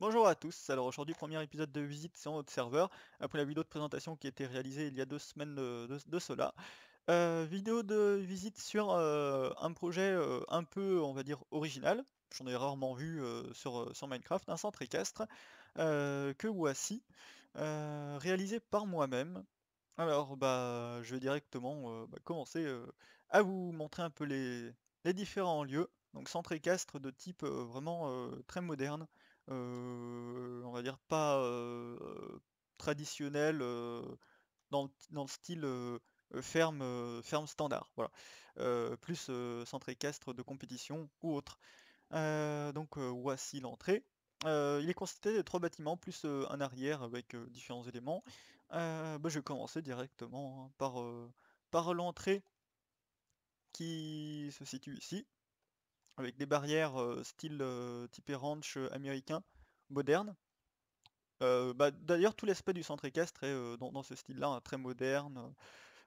Bonjour à tous, alors aujourd'hui premier épisode de visite sur notre serveur, après la vidéo de présentation qui a été réalisée il y a deux semaines euh, de, cela. Euh, vidéo de visite sur euh, un projet un peu, on va dire, original, j'en ai rarement vu sur, Minecraft, un centre équestre, que voici, réalisé par moi-même. Alors bah je vais directement bah, commencer à vous montrer un peu les, les, différents lieux. Donc centre équestre de type vraiment très moderne, euh, on va dire, pas euh, traditionnel euh, dans le, style ferme, ferme standard. Voilà. plus centre équestre de compétition ou autre. donc voici l'entrée. il est constitué de trois bâtiments plus un arrière avec différents éléments. Bah, je vais commencer directement hein, par, par l'entrée qui se situe ici avec des barrières style type ranch américain moderne. Bah, d'ailleurs, tout l'aspect du centre équestre est dans, ce style-là, hein, très moderne,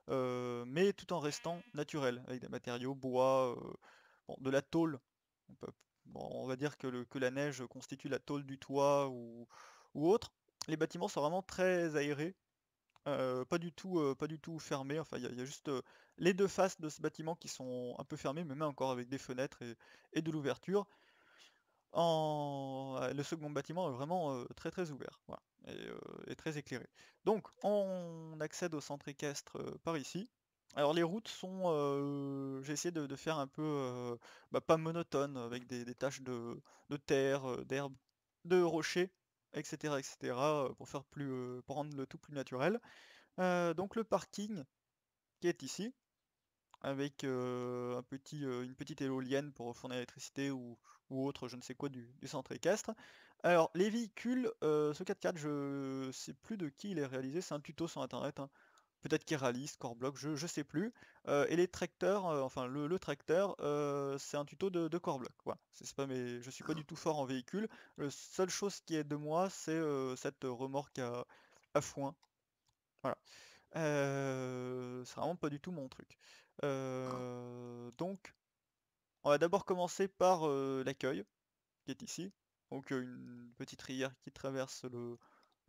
mais tout en restant naturel, avec des matériaux, bois, de la tôle. On, va dire que, la neige constitue la tôle du toit ou, autre. Les bâtiments sont vraiment très aérés, pas, du tout, pas du tout fermé, enfin il y, juste les deux faces de ce bâtiment qui sont un peu fermées, mais même encore avec des fenêtres et, de l'ouverture. En... Le second bâtiment est vraiment très très ouvert et, très éclairé. Donc on accède au centre équestre par ici. Alors les routes sont, j'ai essayé de, faire un peu, bah, pas monotone, avec des, taches de, de terre, d'herbe, de rochers, etc., etc., pour faire plus, pour rendre le tout plus naturel. donc le parking qui est ici, avec euh, un petit, euh, une petite éolienne pour fournir l'électricité ou, autre, je ne sais quoi, du, centre équestre. Alors, les véhicules, euh, ce 4x4, je sais plus de qui il est réalisé, c'est un tuto sur internet. Hein. Peut-être réalise coreblock, je, ne sais plus. et les tracteurs, enfin le, tracteur, c'est un tuto de, de je Voilà. C'est pas suis pas du tout fort en véhicule. La seule chose qui est de moi, c'est cette remorque à, foin. Voilà. c'est vraiment pas du tout mon truc. Euh, donc, on va d'abord commencer par l'accueil, qui est ici. Donc une petite rivière qui traverse le,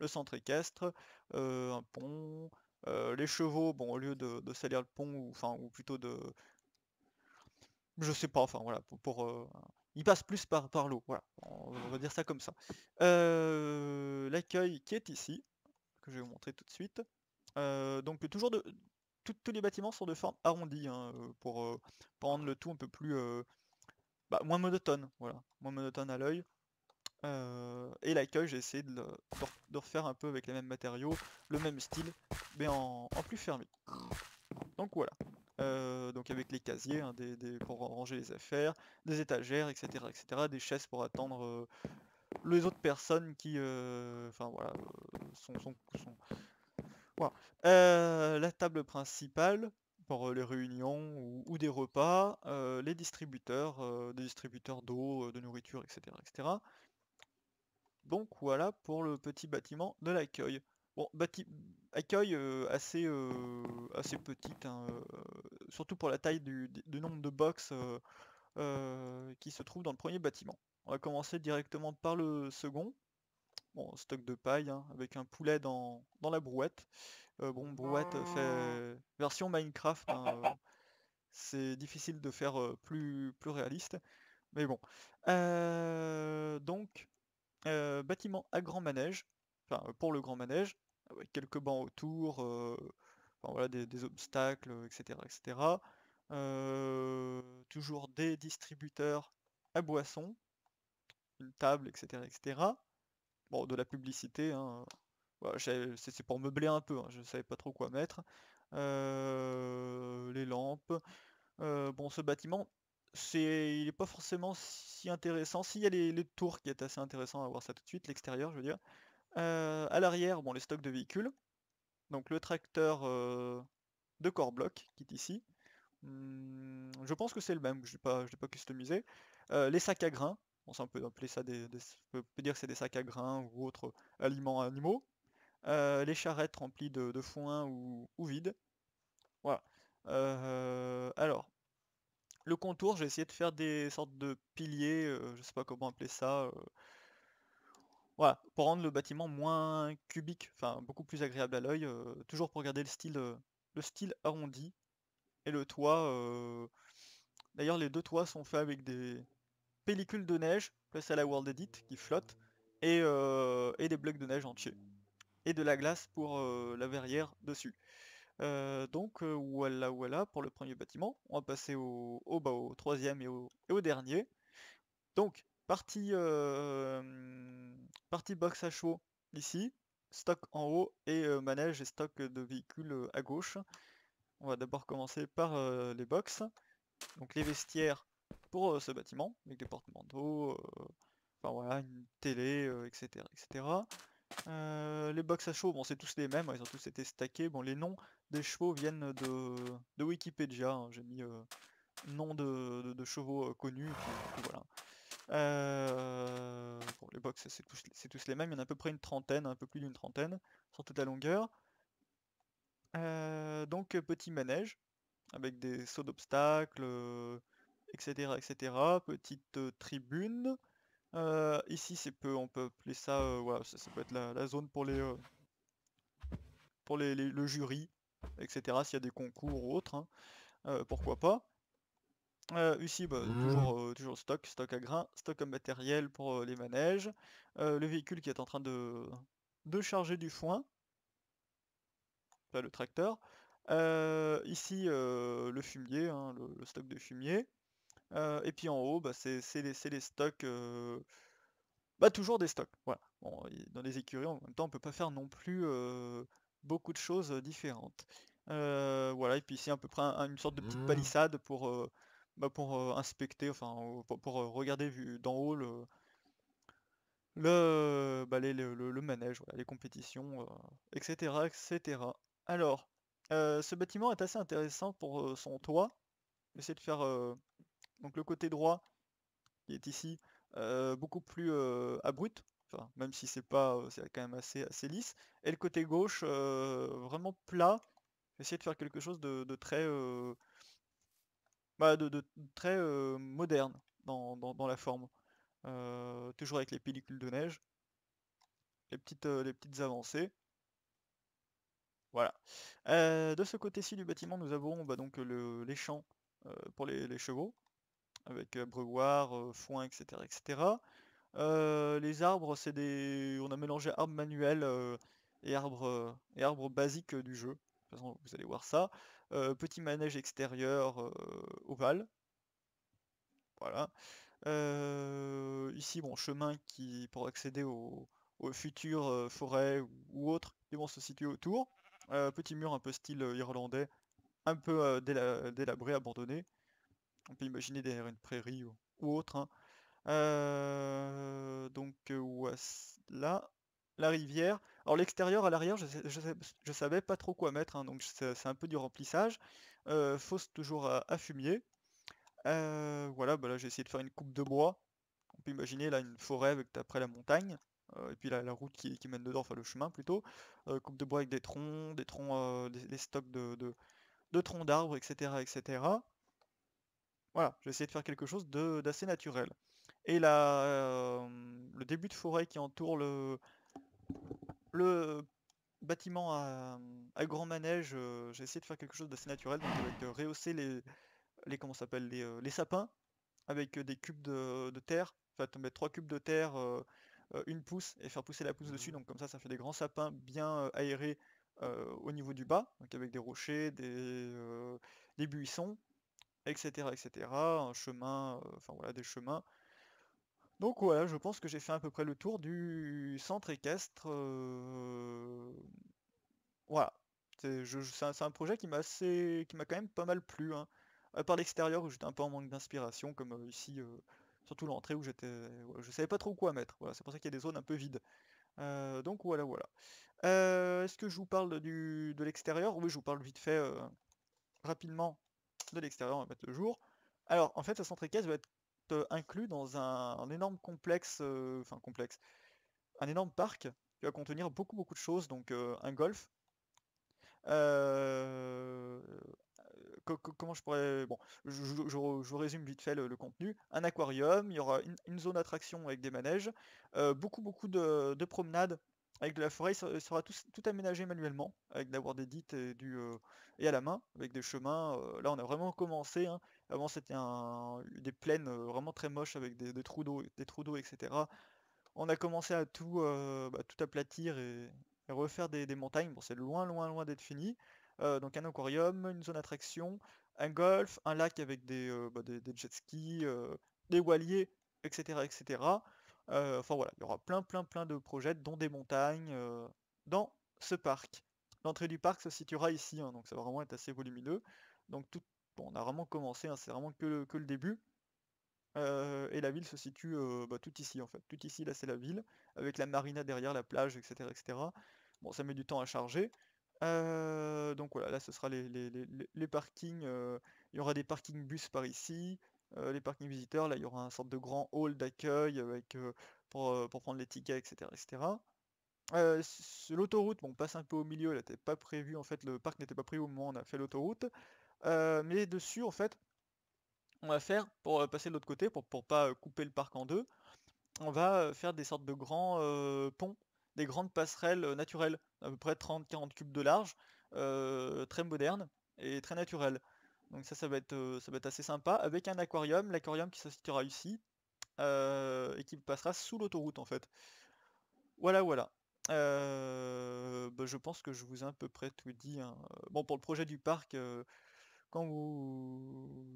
centre équestre, un pont, les chevaux, bon au lieu de, salir le pont, ou, enfin, ou plutôt de... Je sais pas, enfin voilà, pour... pour il passe plus par, par l'eau, voilà, on, va dire ça comme ça. L'accueil qui est ici, que je vais vous montrer tout de suite. donc toujours de, tous les bâtiments sont de forme arrondie hein, euh, euh, pour, rendre le tout un peu plus euh, bah, moins monotone, voilà, moins monotone à l'œil. et l'accueil, j'ai essayé de, de, refaire un peu avec les mêmes matériaux, le même style, mais en, plus fermé. Donc voilà. donc avec les casiers hein, pour ranger les affaires, des étagères, etc., etc., des chaises pour attendre les autres personnes qui, enfin voilà, sont, euh, la table principale pour euh, les réunions ou, des repas, euh, les distributeurs, des distributeurs d'eau, de nourriture, etc., etc. Donc voilà pour le petit bâtiment de l'accueil. Bon, bâti accueil assez, assez petite, hein, surtout pour la taille du, nombre de box qui se trouvent dans le premier bâtiment. On va commencer directement par le second bon, stock de paille, hein, avec un poulet dans, la brouette. Euh, bon, brouette euh, fait oh. euh, version Minecraft, hein, c'est difficile de faire plus, plus réaliste. Mais bon. donc, bâtiment à grand manège, enfin pour le grand manège, avec quelques bancs autour, voilà, des, obstacles, etc. etc. toujours des distributeurs à boissons, une table, etc. etc de la publicité. Hein. Bah, c'est pour meubler un peu, hein, je ne savais pas trop quoi mettre. Euh, les lampes. Euh, bon, ce bâtiment, c'est, il n'est pas forcément si intéressant. S'il y a les, tours qui est assez intéressant à voir ça tout de suite, l'extérieur, je veux dire. Euh, à l'arrière, bon, les stocks de véhicules. Donc le tracteur de core bloc qui est ici. Hmm, je pense que c'est le même, je ne l'ai pas, customisé. les sacs à grains, on peut appeler ça des, peut dire que c'est des sacs à grains ou autres aliments animaux. Euh, les charrettes remplies de, foin ou, vides. Voilà. Euh, alors, le contour, j'ai essayé de faire des sortes de piliers, Je euh, je sais pas comment appeler ça. voilà, pour rendre le bâtiment moins cubique, enfin beaucoup plus agréable à l'œil, toujours pour garder le style, le style arrondi. Et le toit, d'ailleurs les deux toits sont faits avec des, pellicule de neige, place à la World Edit qui flotte, euh, et, des blocs de neige entiers. Et de la glace pour euh, la verrière dessus. Euh, donc voilà voilà pour le premier bâtiment. On va passer au, au, bah, au troisième et au, et au, dernier. Donc partie, partie box à chaud ici, stock en haut et manège et stock de véhicules à gauche. On va d'abord commencer par les box. Donc les vestiaires pour euh, ce bâtiment, avec des porte-manteaux, euh, enfin voilà, une télé, etc. Euh, etc. les box à chevaux, bon c'est tous les mêmes, hein, ils ont tous été stackés. Bon les noms des chevaux viennent de, Wikipédia, hein, j'ai mis nom de, chevaux connus, les box c'est tous, tous, les mêmes, il y en a à peu près une trentaine, un peu plus d'une trentaine, sur toute la longueur. donc petit manège, avec des sauts d'obstacles, etc. etc. Petite tribune. ici c'est peu, on peut appeler ça, ça, peut être la, zone pour les pour les, le jury, etc. S'il y a des concours ou autre, hein, pourquoi pas. ici, bah, mmh. toujours, toujours stock, stock à grains, stock à matériel pour les manèges, le véhicule qui est en train de, de charger du foin, le tracteur, ici, le fumier, hein, le, stock de fumier. Euh, et puis en haut, bah, c'est les, stocks. Euh, bah, toujours des stocks. Voilà. dans les écuries, en même temps, on ne peut pas faire non plus euh, beaucoup de choses différentes. voilà, et puis ici, à peu près une sorte de petite mmh. palissade pour, bah, inspecter, enfin, pour, regarder d'en haut le, manège, les compétitions, etc., etc. Alors, ce bâtiment est assez intéressant pour son toit. J'essaie de faire donc le côté droit qui est ici, beaucoup plus abrupt, même si c'est pas, c'est quand même assez, assez lisse, et le côté gauche vraiment plat, essayer de faire quelque chose de, très, de, très bah, moderne dans, la forme, toujours avec les pellicules de neige, les petites, les petites avancées. Voilà. de ce côté-ci du bâtiment, nous avons bah, donc le, les champs pour les, chevaux avec breuvoir, foin, etc. etc. les arbres, c'est des. On a mélangé arbres manuels et arbres et arbres basiques du jeu. De toute façon, vous allez voir ça. petit manège extérieur ovale. Voilà. ici, bon, chemin qui pour accéder aux, futures forêts ou, autres qui vont se situer autour. petit mur un peu style irlandais, un peu délabré, abandonné on peut imaginer derrière une prairie ou, autre. Hein. Euh, donc euh, là, la rivière. Alors l'extérieur à l'arrière, je, ne savais pas trop quoi mettre, hein, donc c'est un peu du remplissage. Euh, Fausse toujours à, fumier. voilà, bah là j'ai essayé de faire une coupe de bois. On peut imaginer là une forêt avec après la montagne. et puis la route qui, mène dedans, enfin le chemin plutôt. coupe de bois avec des troncs, des troncs, des, stocks de, de troncs d'arbres, etc. etc. Voilà, j'ai essayé de faire quelque chose d'assez naturel. Et là, le début de forêt qui entoure le, bâtiment à, grand manège, j'ai essayé de faire quelque chose d'assez naturel, donc avec euh, rehausser les, les comment s'appelle les, sapins avec des cubes de, de terre, enfin mettre bah, trois cubes de terre, une pousse et faire pousser la pousse dessus, mmh. donc comme ça ça fait des grands sapins bien aérés au niveau du bas, donc avec des rochers, des buissons, etc., etc., un chemin, euh, enfin voilà, des chemins. Donc voilà, je pense que j'ai fait à peu près le tour du centre équestre. Euh, voilà, c'est c'est un, projet qui m'a assez, qui m'a quand même pas mal plu. Hein. À part l'extérieur où j'étais un peu en manque d'inspiration, comme euh, ici, surtout l'entrée où j'étais, je savais pas trop quoi mettre. Voilà, c'est pour ça qu'il y a des zones un peu vides. donc voilà, voilà. est-ce que je vous parle du, de l'extérieur? Oui, je vous parle vite fait, rapidement de l'extérieur, on va mettre le jour. Alors, en fait, centre caisse va être euh, inclus dans un, énorme complexe, euh, enfin complexe, un énorme parc qui va contenir beaucoup beaucoup de choses, donc euh, un golf. comment je pourrais... Bon, je, je, résume vite fait le, contenu. Un aquarium, il y aura une, zone d'attraction avec des manèges, beaucoup beaucoup de promenades avec de la forêt, il sera tout, aménagé manuellement, avec d'avoir des dites et, à la main, avec des chemins. là, on a vraiment commencé. Hein. Avant, c'était des plaines vraiment très moches avec des, trous d'eau, des trous d'eau, etc. On a commencé à tout, bah, aplatir et, refaire des, montagnes. Bon, c'est loin, loin, loin d'être fini. donc un aquarium, une zone attraction, un golf, un lac avec des, bah, jet skis, des voiliers, etc. etc. Euh, enfin voilà, il y aura plein plein plein de projets, dont des montagnes, euh, dans ce parc. L'entrée du parc se situera ici, hein, donc ça va vraiment être assez volumineux. Donc tout, bon, on a vraiment commencé, hein, c'est vraiment que le, début. Euh, et la ville se situe bah, tout ici en fait. Tout ici, là c'est la ville, avec la marina derrière, la plage, etc. etc. Bon, ça met du temps à charger. donc voilà, là ce sera les, les, les parkings. il y aura des parkings bus par ici, euh, les parkings visiteurs, là il y aura un sorte de grand hall d'accueil avec euh, euh, pour, prendre les tickets, etc. etc. l'autoroute, on passe un peu au milieu, elle n'était pas prévue, en fait le parc n'était pas prévu au moment où on a fait l'autoroute. mais dessus, en fait, on va faire pour passer de l'autre côté, pour, ne pas couper le parc en deux, on va faire des sortes de grands ponts, des grandes passerelles naturelles, à peu près 30-40 cubes de large, très modernes et très naturelles. Donc ça, ça va être, ça va être assez sympa. Avec un aquarium, l'aquarium qui se situera ici. et qui passera sous l'autoroute en fait. Voilà, voilà. Bah, je pense que je vous ai à peu près tout dit. Hein. Bon, pour le projet du parc, quand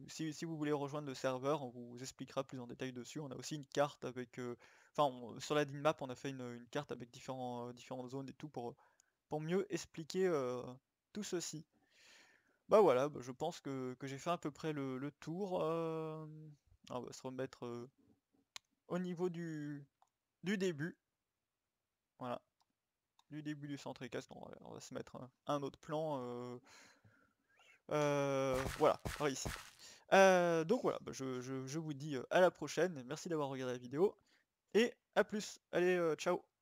si, vous voulez rejoindre le serveur, on vous expliquera plus en détail dessus. On a aussi une carte avec, enfin, sur la map on a fait une, une carte avec différents, différentes zones et tout pour, pour mieux expliquer tout ceci. Bah voilà, bah, je pense que, j'ai fait à peu près le, tour. on va se remettre au niveau du, début. Voilà. Du début du centre et On va, on va se mettre un, autre plan. voilà, par ici. donc voilà, bah, je, vous dis à la prochaine. Merci d'avoir regardé la vidéo. Et à plus. Allez, ciao